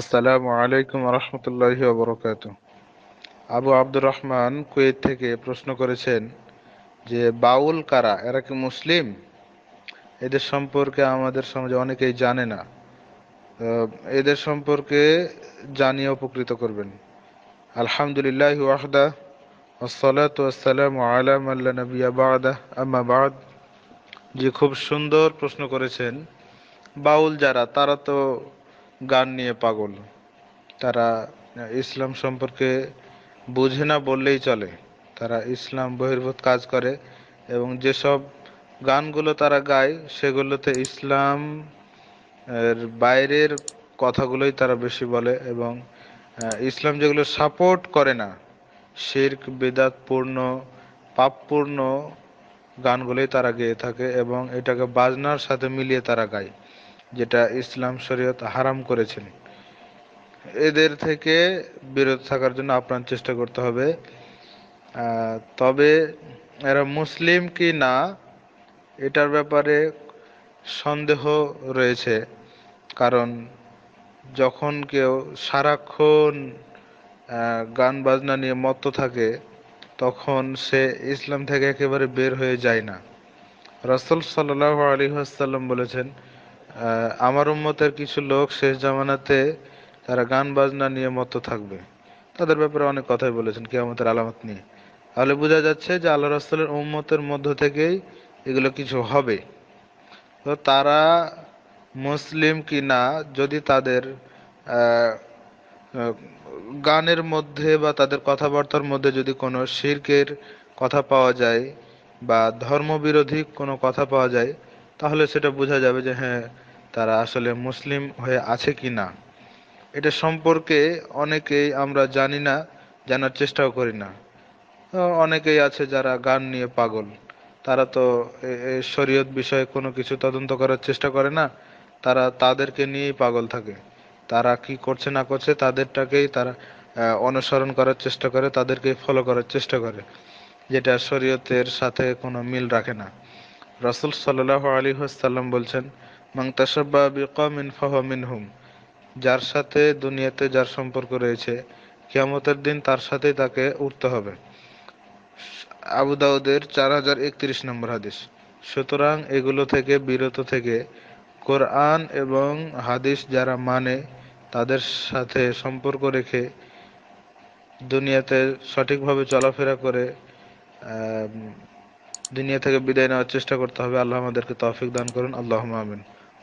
আসসালামু আলাইকুম রহমতুল্লাহি বরকাত আবু আব্দুর রহমান কুয়েত থেকে প্রশ্ন করেছেন যে বাউল কারা এরা কি মুসলিম এদের সম্পর্কে আমাদের সমাজে অনেকেই জানে না এদের সম্পর্কে জানিয়ে উপকৃত করবেন আলহামদুলিল্লাহ ওয়াহদা ওসলাত ওসালাম আলাম আল্লাহ নবী আবাদা আমাবাদ যে খুব সুন্দর প্রশ্ন করেছেন বাউল যারা তারা তো গান নিয়ে পাগল তারা ইসলাম সম্পর্কে বুঝে না বললেই চলে তারা ইসলাম বহির্ভূত কাজ করে এবং যেসব গানগুলো তারা গায় সেগুলোতে ইসলাম এর বাইরের কথাগুলোই তারা বেশি বলে এবং ইসলাম যেগুলো সাপোর্ট করে না শির্ক বেদাতপূর্ণ পাপপূর্ণ গানগুলোই তারা গেয়ে থাকে এবং এটাকে বাজনার সাথে মিলিয়ে তারা গায় যেটা ইসলাম শরীয়ত হারাম করেছেন এদের থেকে বিরত থাকার জন্য আপ্রাণ চেষ্টা করতে হবে তবে এরা মুসলিম কি না এটার ব্যাপারে সন্দেহ রয়েছে কারণ যখন কেউ সারাক্ষণ গান বাজনা নিয়ে মত্ত থাকে তখন সে ইসলাম থেকে একেবারে বের হয়ে যায় না রাসুল সাল্লাহ আলী আসাল্লাম বলেছেন আমার উম্মতের কিছু লোক শেষ জামানাতে তারা গান বাজনা নিয়ে মত থাকবে তাদের ব্যাপারে অনেক কথাই বলেছেন কেয়ামতের আলামত নিয়ে তাহলে বোঝা যাচ্ছে যে আল্লাহ রাস্তালের উম্মতের মধ্য থেকেই এগুলো কিছু হবে তো তারা মুসলিম কি না যদি তাদের গানের মধ্যে বা তাদের কথাবার্তার মধ্যে যদি কোনো শির্কের কথা পাওয়া যায় বা ধর্মবিরোধী কোনো কথা পাওয়া যায় তাহলে সেটা বোঝা যাবে যে হ্যাঁ তারা আসলে মুসলিম হয়ে আছে কি না এটা সম্পর্কে অনেকেই আমরা জানি না জানার চেষ্টাও করি না অনেকেই আছে যারা গান নিয়ে পাগল তারা তো শরীয়ত বিষয়ে কোনো কিছু তদন্ত করার চেষ্টা করে না তারা তাদেরকে নিয়েই পাগল থাকে তারা কি করছে না করছে তাদেরটাকেই তারা অনুসরণ করার চেষ্টা করে তাদেরকে ফলো করার চেষ্টা করে যেটা শরীয়তের সাথে কোনো মিল রাখে না রসুল সাল্লাহ আলী হাসাল্লাম বলছেন হুম যার সাথে দুনিয়াতে যার সম্পর্ক রয়েছে কিয়ামতের দিন তার সাথেই তাকে উঠতে হবে আবু দাউদের চার হাজার একত্রিশ নম্বর হাদিস সুতরাং এগুলো থেকে বিরত থেকে কোরআন এবং হাদিস যারা মানে তাদের সাথে সম্পর্ক রেখে দুনিয়াতে সঠিকভাবে চলাফেরা করে দুনিয়া থেকে বিদায় নেওয়ার চেষ্টা করতে হবে আল্লাহ আমাদেরকে তৌফিক দান করুন আল্লাহ আমিন